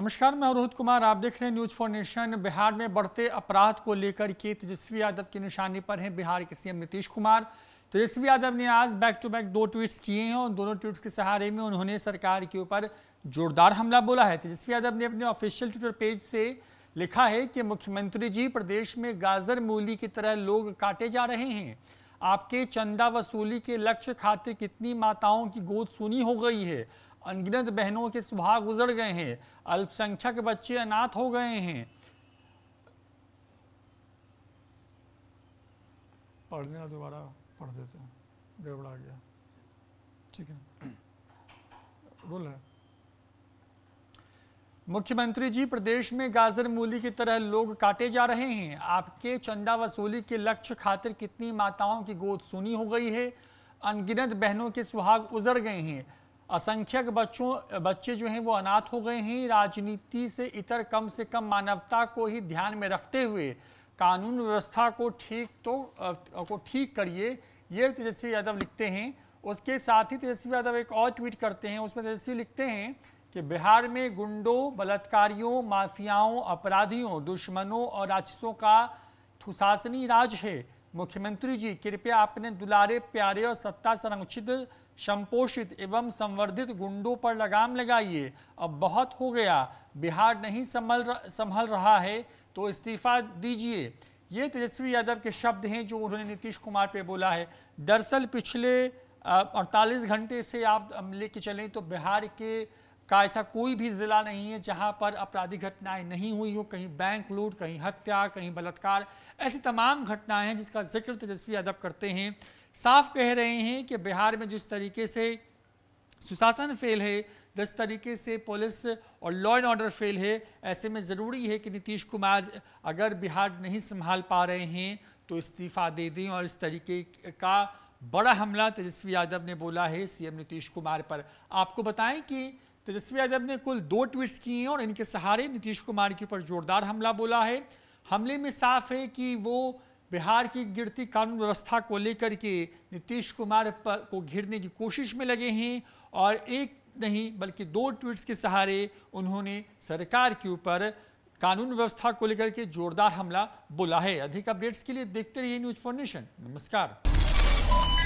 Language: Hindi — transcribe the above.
नमस्कार मैं रोहित कुमार आप देख रहे हैं न्यूज फॉर नेशन बिहार में बढ़ते अपराध को लेकर के तेजस्वी यादव की निशानी पर हैं बिहार के सीएम नीतीश कुमार तेजस्वी यादव ने आज बैक टू बैक दो ट्वीट्स किए हैं और दोनों ट्वीट्स के सहारे में उन्होंने सरकार के ऊपर जोरदार हमला बोला है तेजस्वी यादव ने अपने ऑफिशियल ट्विटर पेज से लिखा है कि मुख्यमंत्री जी प्रदेश में गाजर मूली की तरह लोग काटे जा रहे हैं आपके चंदा वसूली के लक्ष्य खातिर कितनी माताओं की गोद सुनी हो गई है अनगिनत बहनों के सुभाग गुजर गए हैं अल्पसंख्यक बच्चे अनाथ हो गए हैं पढ़ देना दोबारा पढ़ देते हैं गड़बड़ा गया ठीक है रूल है मुख्यमंत्री जी प्रदेश में गाजर मूली की तरह लोग काटे जा रहे हैं आपके चंदा वसूली के लक्ष्य खातिर कितनी माताओं की गोद सुनी हो गई है अनगिनत बहनों के सुहाग उजड़ गए हैं असंख्यक बच्चों बच्चे जो हैं वो अनाथ हो गए हैं राजनीति से इतर कम से कम मानवता को ही ध्यान में रखते हुए कानून व्यवस्था को ठीक तो को ठीक करिए ये तेजस्वी यादव लिखते हैं उसके साथ ही तेजस्वी यादव एक और ट्वीट करते हैं उसमें तेजस्वी लिखते हैं कि बिहार में गुंडों बलात्कारियों माफियाओं अपराधियों दुश्मनों और राक्षसों का थुसासनी राज है मुख्यमंत्री जी कृपया अपने दुलारे प्यारे और सत्ता संरक्षित संपोषित एवं संवर्धित गुंडों पर लगाम लगाइए अब बहुत हो गया बिहार नहीं संभल संभल रहा है तो इस्तीफा दीजिए ये तेजस्वी यादव के शब्द हैं जो उन्होंने नीतीश कुमार पे बोला है दरअसल पिछले अड़तालीस घंटे से आप लेके चलें तो बिहार के का ऐसा कोई भी ज़िला नहीं है जहां पर आपराधिक घटनाएं नहीं हुई हो कहीं बैंक लूट कहीं हत्या कहीं बलात्कार ऐसी तमाम घटनाएं हैं जिसका जिक्र तेजस्वी यादव करते हैं साफ कह रहे हैं कि बिहार में जिस तरीके से सुशासन फेल है जिस तरीके से पुलिस और लॉ एंड ऑर्डर फेल है ऐसे में ज़रूरी है कि नीतीश कुमार अगर बिहार नहीं संभाल पा रहे हैं तो इस्तीफा दे दें और इस तरीके का बड़ा हमला तेजस्वी यादव ने बोला है सीएम नीतीश कुमार पर आपको बताएं कि तेजस्वी यादव ने कुल दो ट्वीट्स किए हैं और इनके सहारे नीतीश कुमार के ऊपर जोरदार हमला बोला है हमले में साफ है कि वो बिहार की गिरती कानून व्यवस्था को लेकर के नीतीश कुमार को घिरने की कोशिश में लगे हैं और एक नहीं बल्कि दो ट्वीट्स के सहारे उन्होंने सरकार के ऊपर कानून व्यवस्था को लेकर के जोरदार हमला बोला है अधिक अपडेट्स के लिए देखते रहिए न्यूज फॉर नेशन नमस्कार